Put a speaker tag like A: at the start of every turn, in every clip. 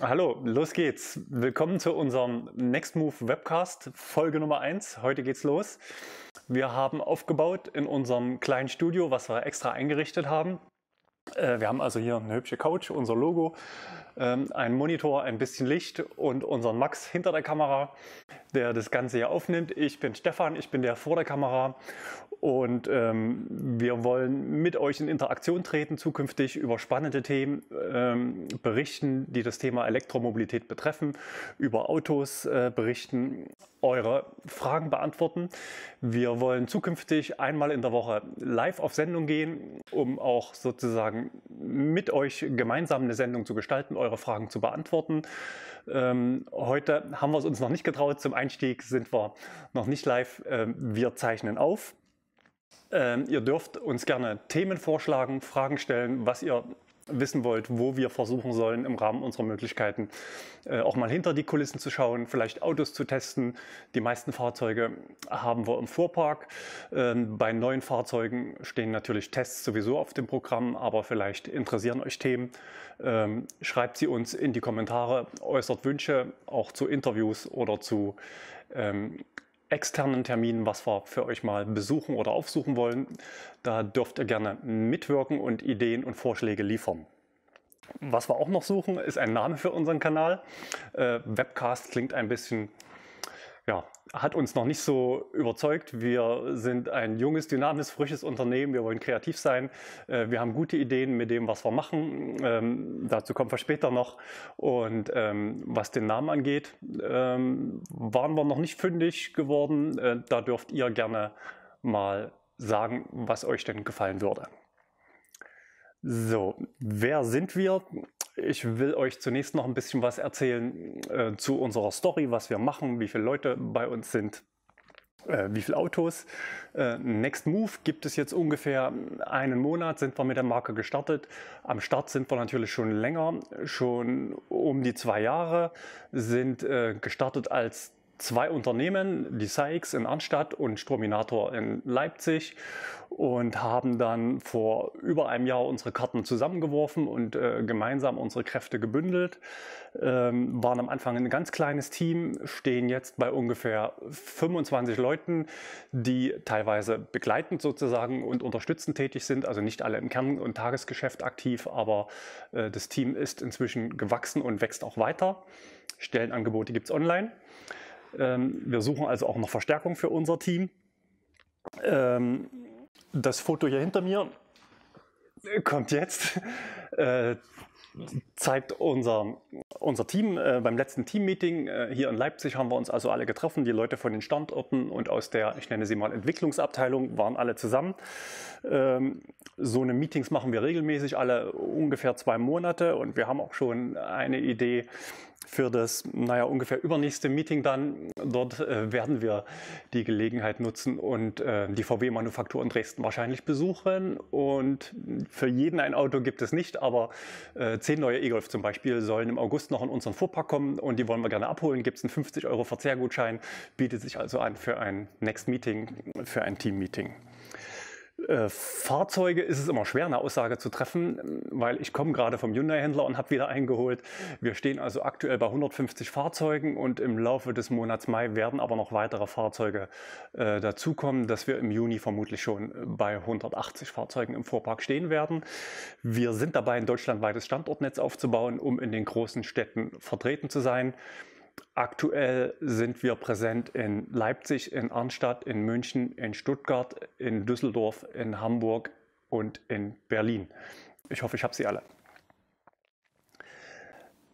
A: Hallo, los geht's. Willkommen zu unserem NextMove Webcast, Folge Nummer 1. Heute geht's los. Wir haben aufgebaut in unserem kleinen Studio, was wir extra eingerichtet haben. Äh, wir haben also hier eine hübsche Couch, unser Logo, ähm, einen Monitor, ein bisschen Licht und unseren Max hinter der Kamera, der das Ganze hier aufnimmt. Ich bin Stefan, ich bin der vor der Kamera und ähm, wir wollen mit euch in Interaktion treten, zukünftig über spannende Themen ähm, berichten, die das Thema Elektromobilität betreffen, über Autos äh, berichten, eure Fragen beantworten. Wir wollen zukünftig einmal in der Woche live auf Sendung gehen, um auch sozusagen mit euch gemeinsam eine Sendung zu gestalten, eure eure Fragen zu beantworten. Ähm, heute haben wir es uns noch nicht getraut. Zum Einstieg sind wir noch nicht live. Ähm, wir zeichnen auf. Ähm, ihr dürft uns gerne Themen vorschlagen, Fragen stellen, was ihr wissen wollt, wo wir versuchen sollen, im Rahmen unserer Möglichkeiten äh, auch mal hinter die Kulissen zu schauen, vielleicht Autos zu testen. Die meisten Fahrzeuge haben wir im Fuhrpark. Ähm, bei neuen Fahrzeugen stehen natürlich Tests sowieso auf dem Programm, aber vielleicht interessieren euch Themen. Ähm, schreibt sie uns in die Kommentare, äußert Wünsche auch zu Interviews oder zu ähm, externen Terminen, was wir für euch mal besuchen oder aufsuchen wollen. Da dürft ihr gerne mitwirken und Ideen und Vorschläge liefern. Was wir auch noch suchen, ist ein Name für unseren Kanal. Äh, Webcast klingt ein bisschen ja, hat uns noch nicht so überzeugt. Wir sind ein junges, dynamisches, frisches Unternehmen. Wir wollen kreativ sein. Äh, wir haben gute Ideen mit dem, was wir machen. Ähm, dazu kommen wir später noch. Und ähm, was den Namen angeht, ähm, waren wir noch nicht fündig geworden. Äh, da dürft ihr gerne mal sagen, was euch denn gefallen würde. So, wer sind wir? Ich will euch zunächst noch ein bisschen was erzählen äh, zu unserer Story, was wir machen, wie viele Leute bei uns sind, äh, wie viele Autos. Äh, Next Move gibt es jetzt ungefähr einen Monat, sind wir mit der Marke gestartet. Am Start sind wir natürlich schon länger, schon um die zwei Jahre, sind äh, gestartet als zwei Unternehmen, die Saix in Arnstadt und Strominator in Leipzig und haben dann vor über einem Jahr unsere Karten zusammengeworfen und äh, gemeinsam unsere Kräfte gebündelt. Ähm, waren am Anfang ein ganz kleines Team, stehen jetzt bei ungefähr 25 Leuten, die teilweise begleitend sozusagen und unterstützend tätig sind, also nicht alle im Kern- und Tagesgeschäft aktiv, aber äh, das Team ist inzwischen gewachsen und wächst auch weiter. Stellenangebote gibt es online. Ähm, wir suchen also auch noch Verstärkung für unser Team. Ähm, das Foto hier hinter mir äh, kommt jetzt, äh, zeigt unser, unser Team. Äh, beim letzten Teammeeting hier in Leipzig haben wir uns also alle getroffen. Die Leute von den Standorten und aus der, ich nenne sie mal Entwicklungsabteilung, waren alle zusammen. Ähm, so eine Meetings machen wir regelmäßig, alle ungefähr zwei Monate. Und wir haben auch schon eine Idee, für das, naja, ungefähr übernächste Meeting dann. Dort äh, werden wir die Gelegenheit nutzen und äh, die VW-Manufaktur in Dresden wahrscheinlich besuchen. Und für jeden ein Auto gibt es nicht, aber äh, zehn neue E-Golf zum Beispiel sollen im August noch in unseren Fuhrpark kommen und die wollen wir gerne abholen. Gibt es einen 50 Euro Verzehrgutschein, bietet sich also an für ein Next Meeting, für ein Team-Meeting. Äh, Fahrzeuge ist es immer schwer, eine Aussage zu treffen, ähm, weil ich komme gerade vom Hyundai-Händler und habe wieder eingeholt. Wir stehen also aktuell bei 150 Fahrzeugen und im Laufe des Monats Mai werden aber noch weitere Fahrzeuge äh, dazukommen, dass wir im Juni vermutlich schon bei 180 Fahrzeugen im Vorpark stehen werden. Wir sind dabei, ein deutschlandweites Standortnetz aufzubauen, um in den großen Städten vertreten zu sein. Aktuell sind wir präsent in Leipzig, in Arnstadt, in München, in Stuttgart, in Düsseldorf, in Hamburg und in Berlin. Ich hoffe, ich habe sie alle.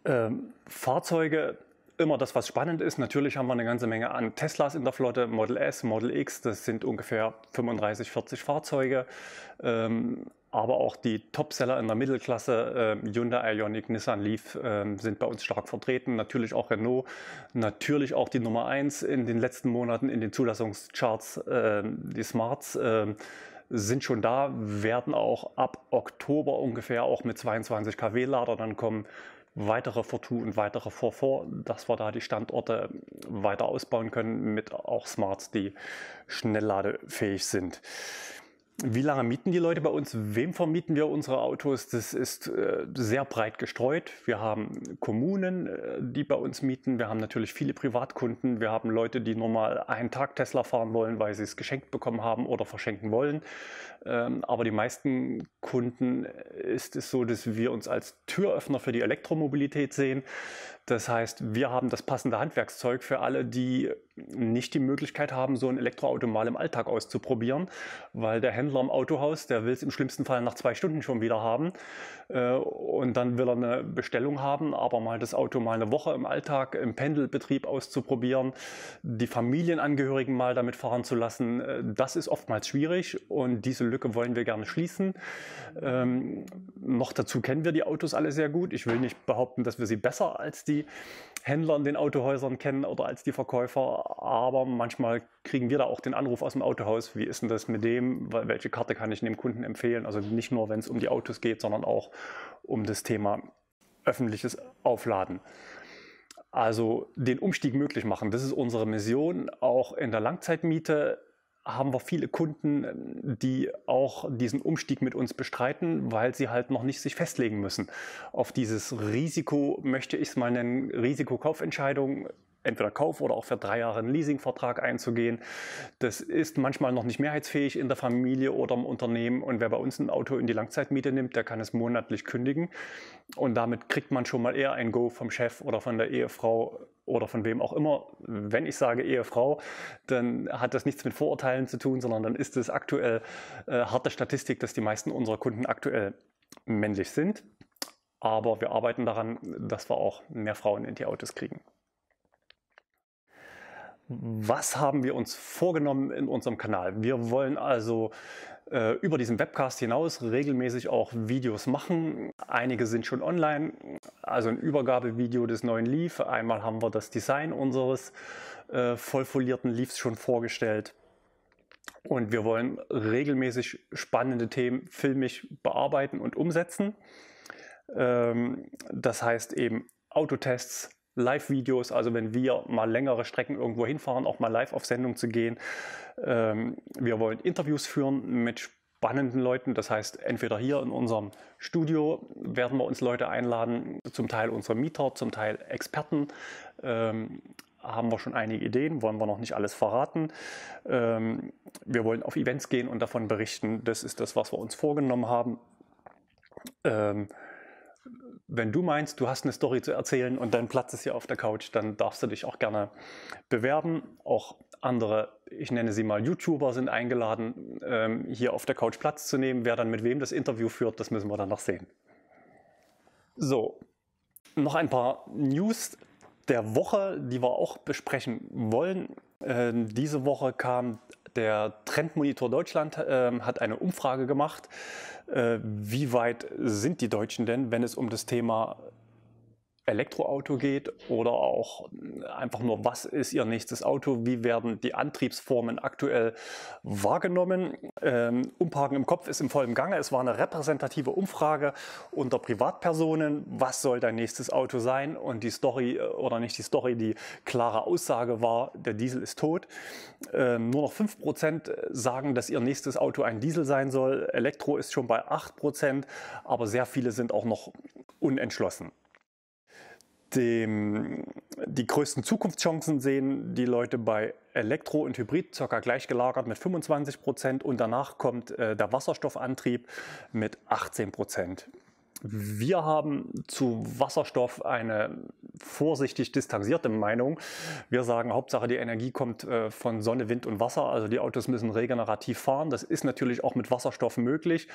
A: Ähm, Fahrzeuge, immer das, was spannend ist. Natürlich haben wir eine ganze Menge an Teslas in der Flotte, Model S, Model X, das sind ungefähr 35, 40 Fahrzeuge. Ähm, aber auch die Topseller in der Mittelklasse, äh, Hyundai Ioniq, Nissan Leaf, äh, sind bei uns stark vertreten. Natürlich auch Renault, natürlich auch die Nummer 1 in den letzten Monaten in den Zulassungscharts, äh, die Smarts. Ähm, sind schon da, werden auch ab Oktober ungefähr auch mit 22 kW Lader dann kommen. Weitere Fortu und weitere Vorvor, dass wir da die Standorte weiter ausbauen können mit auch Smarts, die schnellladefähig sind. Wie lange mieten die Leute bei uns? Wem vermieten wir unsere Autos? Das ist äh, sehr breit gestreut. Wir haben Kommunen, äh, die bei uns mieten. Wir haben natürlich viele Privatkunden. Wir haben Leute, die normal einen Tag Tesla fahren wollen, weil sie es geschenkt bekommen haben oder verschenken wollen. Ähm, aber die meisten Kunden äh, ist es so, dass wir uns als Türöffner für die Elektromobilität sehen. Das heißt, wir haben das passende Handwerkszeug für alle, die nicht die Möglichkeit haben, so ein Elektroauto mal im Alltag auszuprobieren, weil der Händler im Autohaus, der will es im schlimmsten Fall nach zwei Stunden schon wieder haben äh, und dann will er eine Bestellung haben, aber mal das Auto mal eine Woche im Alltag, im Pendelbetrieb auszuprobieren, die Familienangehörigen mal damit fahren zu lassen, äh, das ist oftmals schwierig und diese Lücke wollen wir gerne schließen. Ähm, noch dazu kennen wir die Autos alle sehr gut. Ich will nicht behaupten, dass wir sie besser als die die Händler in den Autohäusern kennen oder als die Verkäufer. Aber manchmal kriegen wir da auch den Anruf aus dem Autohaus, wie ist denn das mit dem, welche Karte kann ich dem Kunden empfehlen? Also nicht nur, wenn es um die Autos geht, sondern auch um das Thema öffentliches Aufladen. Also den Umstieg möglich machen, das ist unsere Mission, auch in der Langzeitmiete haben wir viele Kunden, die auch diesen Umstieg mit uns bestreiten, weil sie halt noch nicht sich festlegen müssen auf dieses Risiko, möchte ich es mal nennen, Risikokaufentscheidung entweder Kauf oder auch für drei Jahre einen Leasingvertrag einzugehen. Das ist manchmal noch nicht mehrheitsfähig in der Familie oder im Unternehmen. Und wer bei uns ein Auto in die Langzeitmiete nimmt, der kann es monatlich kündigen. Und damit kriegt man schon mal eher ein Go vom Chef oder von der Ehefrau oder von wem auch immer. Wenn ich sage Ehefrau, dann hat das nichts mit Vorurteilen zu tun, sondern dann ist es aktuell äh, harte Statistik, dass die meisten unserer Kunden aktuell männlich sind. Aber wir arbeiten daran, dass wir auch mehr Frauen in die Autos kriegen was haben wir uns vorgenommen in unserem Kanal? Wir wollen also äh, über diesen Webcast hinaus regelmäßig auch Videos machen. Einige sind schon online, also ein Übergabevideo des neuen Leaf. Einmal haben wir das Design unseres äh, vollfolierten Leafs schon vorgestellt. Und wir wollen regelmäßig spannende Themen filmisch bearbeiten und umsetzen. Ähm, das heißt eben Autotests, Live-Videos, also wenn wir mal längere Strecken irgendwo hinfahren, auch mal live auf Sendung zu gehen. Ähm, wir wollen Interviews führen mit spannenden Leuten. Das heißt, entweder hier in unserem Studio werden wir uns Leute einladen, zum Teil unsere Mieter, zum Teil Experten. Ähm, haben wir schon einige Ideen, wollen wir noch nicht alles verraten. Ähm, wir wollen auf Events gehen und davon berichten. Das ist das, was wir uns vorgenommen haben wenn du meinst, du hast eine Story zu erzählen und dein Platz ist hier auf der Couch, dann darfst du dich auch gerne bewerben. Auch andere, ich nenne sie mal YouTuber, sind eingeladen, ähm, hier auf der Couch Platz zu nehmen. Wer dann mit wem das Interview führt, das müssen wir dann noch sehen. So, noch ein paar News der Woche, die wir auch besprechen wollen. Äh, diese Woche kam der Trendmonitor Deutschland äh, hat eine Umfrage gemacht, äh, wie weit sind die Deutschen denn, wenn es um das Thema Elektroauto geht oder auch äh, einfach nur, was ist Ihr nächstes Auto, wie werden die Antriebsformen aktuell wahrgenommen. Ähm, Umparken im Kopf ist im vollen Gange. Es war eine repräsentative Umfrage unter Privatpersonen, was soll dein nächstes Auto sein und die Story äh, oder nicht die Story, die klare Aussage war, der Diesel ist tot. Ähm, nur noch 5% sagen, dass ihr nächstes Auto ein Diesel sein soll. Elektro ist schon bei 8%, aber sehr viele sind auch noch unentschlossen dem, die größten Zukunftschancen sehen die Leute bei Elektro und Hybrid, ca. gleich gelagert mit 25 Prozent und danach kommt äh, der Wasserstoffantrieb mit 18 Prozent. Wir haben zu Wasserstoff eine vorsichtig distanzierte Meinung. Wir sagen, Hauptsache die Energie kommt äh, von Sonne, Wind und Wasser. Also die Autos müssen regenerativ fahren. Das ist natürlich auch mit Wasserstoff möglich.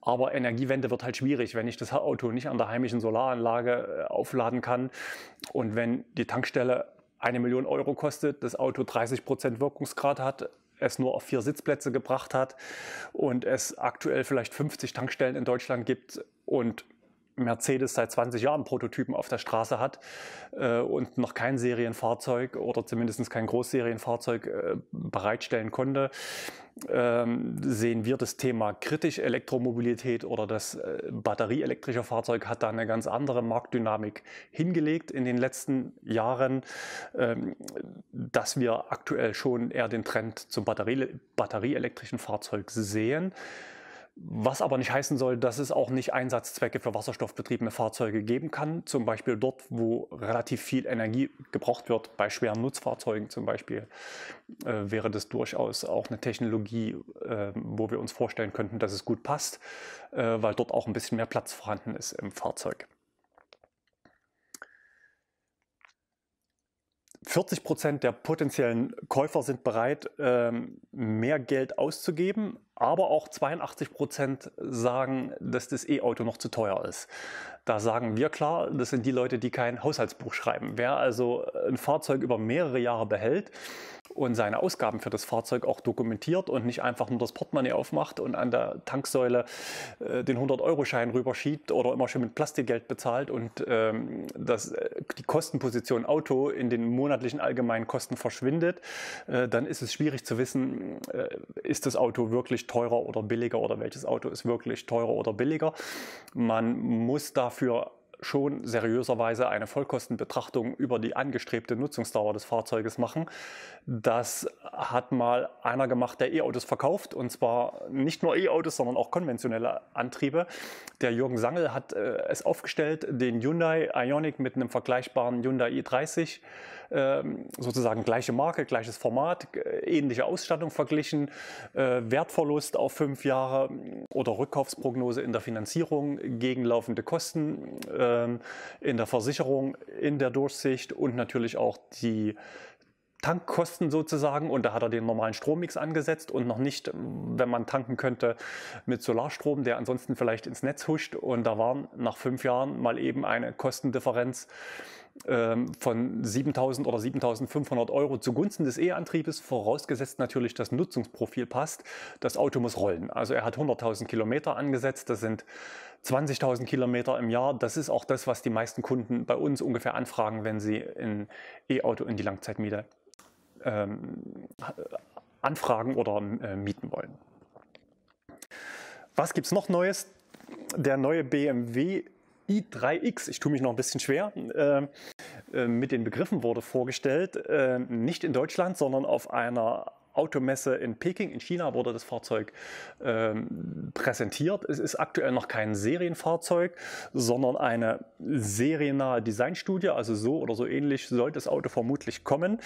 A: Aber Energiewende wird halt schwierig, wenn ich das Auto nicht an der heimischen Solaranlage äh, aufladen kann und wenn die Tankstelle eine Million Euro kostet, das Auto 30 Prozent Wirkungsgrad hat, es nur auf vier Sitzplätze gebracht hat und es aktuell vielleicht 50 Tankstellen in Deutschland gibt und Mercedes seit 20 Jahren Prototypen auf der Straße hat äh, und noch kein Serienfahrzeug oder zumindest kein Großserienfahrzeug äh, bereitstellen konnte, ähm, sehen wir das Thema kritisch Elektromobilität oder das äh, batterieelektrische Fahrzeug hat da eine ganz andere Marktdynamik hingelegt in den letzten Jahren, ähm, dass wir aktuell schon eher den Trend zum batterie batterieelektrischen Fahrzeug sehen. Was aber nicht heißen soll, dass es auch nicht Einsatzzwecke für wasserstoffbetriebene Fahrzeuge geben kann. Zum Beispiel dort, wo relativ viel Energie gebraucht wird, bei schweren Nutzfahrzeugen zum Beispiel, äh, wäre das durchaus auch eine Technologie, äh, wo wir uns vorstellen könnten, dass es gut passt, äh, weil dort auch ein bisschen mehr Platz vorhanden ist im Fahrzeug. 40 Prozent der potenziellen Käufer sind bereit, ähm, mehr Geld auszugeben, aber auch 82 Prozent sagen, dass das E-Auto noch zu teuer ist. Da sagen wir klar, das sind die Leute, die kein Haushaltsbuch schreiben. Wer also äh, ein Fahrzeug über mehrere Jahre behält und seine Ausgaben für das Fahrzeug auch dokumentiert und nicht einfach nur das Portemonnaie aufmacht und an der Tanksäule äh, den 100-Euro-Schein rüberschiebt oder immer schön mit Plastikgeld bezahlt und ähm, das, äh, die Kostenposition Auto in den monatlichen allgemeinen Kosten verschwindet, äh, dann ist es schwierig zu wissen, äh, ist das Auto wirklich wirklich teurer oder billiger oder welches Auto ist wirklich teurer oder billiger. Man muss dafür schon seriöserweise eine Vollkostenbetrachtung über die angestrebte Nutzungsdauer des Fahrzeuges machen. Das hat mal einer gemacht, der E-Autos verkauft und zwar nicht nur E-Autos, sondern auch konventionelle Antriebe. Der Jürgen Sangel hat äh, es aufgestellt, den Hyundai Ionic mit einem vergleichbaren Hyundai i30 ähm, sozusagen gleiche Marke, gleiches Format, äh, ähnliche Ausstattung verglichen, äh, Wertverlust auf fünf Jahre mm, oder Rückkaufsprognose in der Finanzierung, gegenlaufende Kosten ähm, in der Versicherung, in der Durchsicht und natürlich auch die Tankkosten sozusagen und da hat er den normalen Strommix angesetzt und noch nicht, ähm, wenn man tanken könnte, mit Solarstrom, der ansonsten vielleicht ins Netz huscht und da waren nach fünf Jahren mal eben eine Kostendifferenz ähm, von 7000 oder 7500 Euro zugunsten des E-Antriebes, vorausgesetzt natürlich das Nutzungsprofil passt. Das Auto muss rollen. Also er hat 100.000 Kilometer angesetzt, das sind 20.000 Kilometer im Jahr. Das ist auch das, was die meisten Kunden bei uns ungefähr anfragen, wenn sie ein E-Auto in die Langzeitmiete ähm, anfragen oder äh, mieten wollen. Was gibt es noch Neues? Der neue BMW i3X, ich tue mich noch ein bisschen schwer, äh, äh, mit den Begriffen wurde vorgestellt, äh, nicht in Deutschland, sondern auf einer Automesse in Peking in China wurde das Fahrzeug ähm, präsentiert. Es ist aktuell noch kein Serienfahrzeug, sondern eine seriennahe Designstudie. Also so oder so ähnlich soll das Auto vermutlich kommen.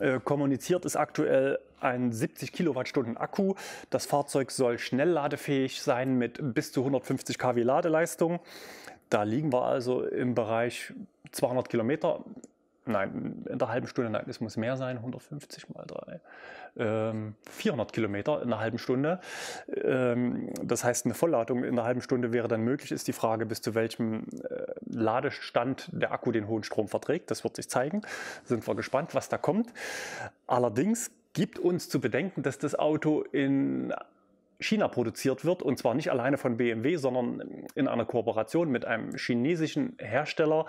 A: Äh, kommuniziert ist aktuell ein 70 Kilowattstunden Akku. Das Fahrzeug soll schnell ladefähig sein mit bis zu 150 kW Ladeleistung. Da liegen wir also im Bereich 200 Kilometer Nein, in der halben Stunde, nein, es muss mehr sein, 150 mal 3. Ähm, 400 Kilometer in einer halben Stunde. Ähm, das heißt, eine Vollladung in einer halben Stunde wäre dann möglich, ist die Frage, bis zu welchem äh, Ladestand der Akku den hohen Strom verträgt. Das wird sich zeigen. Sind wir gespannt, was da kommt. Allerdings gibt uns zu bedenken, dass das Auto in China produziert wird und zwar nicht alleine von BMW, sondern ähm, in einer Kooperation mit einem chinesischen Hersteller,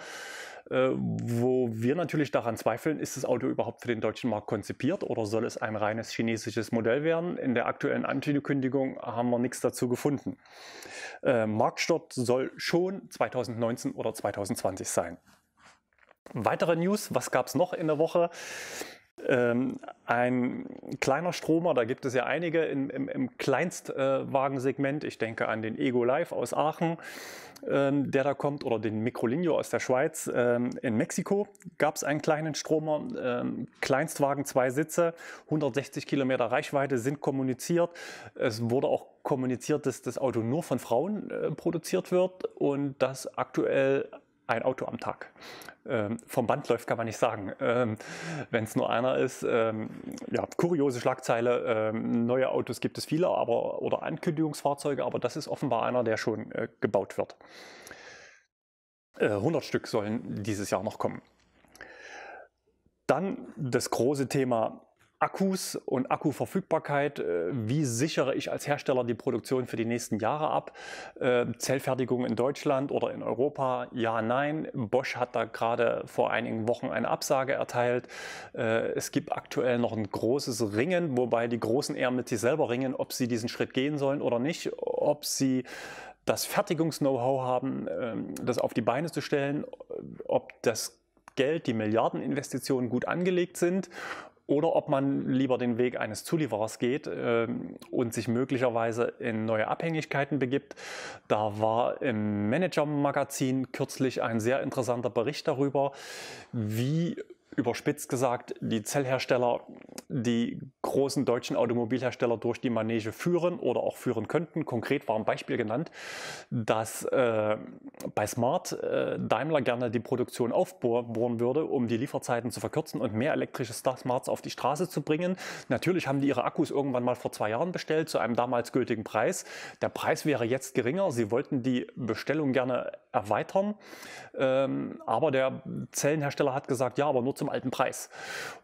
A: äh, wo wir natürlich daran zweifeln, ist das Auto überhaupt für den deutschen Markt konzipiert oder soll es ein reines chinesisches Modell werden? In der aktuellen Ankündigung haben wir nichts dazu gefunden. Äh, Marktstart soll schon 2019 oder 2020 sein. Weitere News, was gab es noch in der Woche? Ähm, ein kleiner Stromer, da gibt es ja einige im, im, im Kleinstwagensegment. Äh, ich denke an den Ego Live aus Aachen, ähm, der da kommt, oder den Microlinio aus der Schweiz. Ähm, in Mexiko gab es einen kleinen Stromer. Ähm, Kleinstwagen, zwei Sitze, 160 Kilometer Reichweite sind kommuniziert. Es wurde auch kommuniziert, dass das Auto nur von Frauen äh, produziert wird und dass aktuell ein Auto am Tag. Ähm, vom Band läuft, kann man nicht sagen. Ähm, Wenn es nur einer ist, ähm, ja, kuriose Schlagzeile. Ähm, neue Autos gibt es viele, aber oder Ankündigungsfahrzeuge, aber das ist offenbar einer, der schon äh, gebaut wird. Äh, 100 Stück sollen dieses Jahr noch kommen. Dann das große Thema Akkus und Akkuverfügbarkeit. Äh, wie sichere ich als Hersteller die Produktion für die nächsten Jahre ab? Ähm, Zellfertigung in Deutschland oder in Europa? Ja, nein. Bosch hat da gerade vor einigen Wochen eine Absage erteilt. Äh, es gibt aktuell noch ein großes Ringen, wobei die Großen eher mit sich selber ringen, ob sie diesen Schritt gehen sollen oder nicht, ob sie das Fertigungs-Know-how haben, ähm, das auf die Beine zu stellen, ob das Geld, die Milliardeninvestitionen gut angelegt sind oder ob man lieber den Weg eines Zulieferers geht äh, und sich möglicherweise in neue Abhängigkeiten begibt. Da war im Manager-Magazin kürzlich ein sehr interessanter Bericht darüber, wie überspitzt gesagt, die Zellhersteller die großen deutschen Automobilhersteller durch die Manege führen oder auch führen könnten. Konkret war ein Beispiel genannt, dass äh, bei Smart äh, Daimler gerne die Produktion aufbohren würde, um die Lieferzeiten zu verkürzen und mehr elektrische Smarts auf die Straße zu bringen. Natürlich haben die ihre Akkus irgendwann mal vor zwei Jahren bestellt zu einem damals gültigen Preis. Der Preis wäre jetzt geringer. Sie wollten die Bestellung gerne erweitern, ähm, aber der Zellenhersteller hat gesagt, ja, aber nur zum zum alten Preis.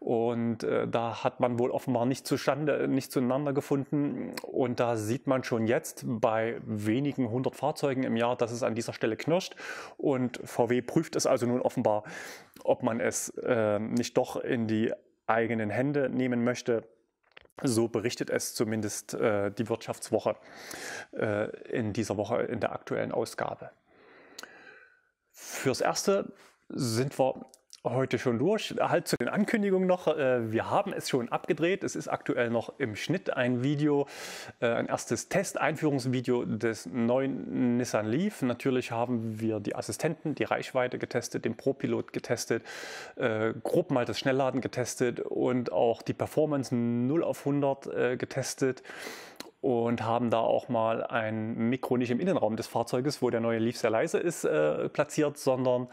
A: Und äh, da hat man wohl offenbar nicht zustande, nicht zueinander gefunden. Und da sieht man schon jetzt bei wenigen hundert Fahrzeugen im Jahr, dass es an dieser Stelle knirscht. Und VW prüft es also nun offenbar, ob man es äh, nicht doch in die eigenen Hände nehmen möchte. So berichtet es zumindest äh, die Wirtschaftswoche äh, in dieser Woche in der aktuellen Ausgabe. Fürs Erste sind wir heute schon durch. Halt zu den Ankündigungen noch. Äh, wir haben es schon abgedreht. Es ist aktuell noch im Schnitt ein Video, äh, ein erstes Test-Einführungsvideo des neuen Nissan Leaf. Natürlich haben wir die Assistenten, die Reichweite getestet, den Pro-Pilot getestet, äh, grob mal das Schnellladen getestet und auch die Performance 0 auf 100 getestet und haben da auch mal ein Mikro nicht im Innenraum des Fahrzeuges, wo der neue Leaf sehr leise ist, platziert, sondern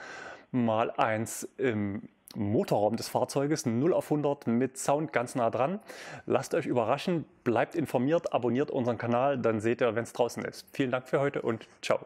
A: mal eins im Motorraum des Fahrzeuges 0 auf 100 mit Sound ganz nah dran. Lasst euch überraschen, bleibt informiert, abonniert unseren Kanal, dann seht ihr, wenn es draußen ist. Vielen Dank für heute und ciao.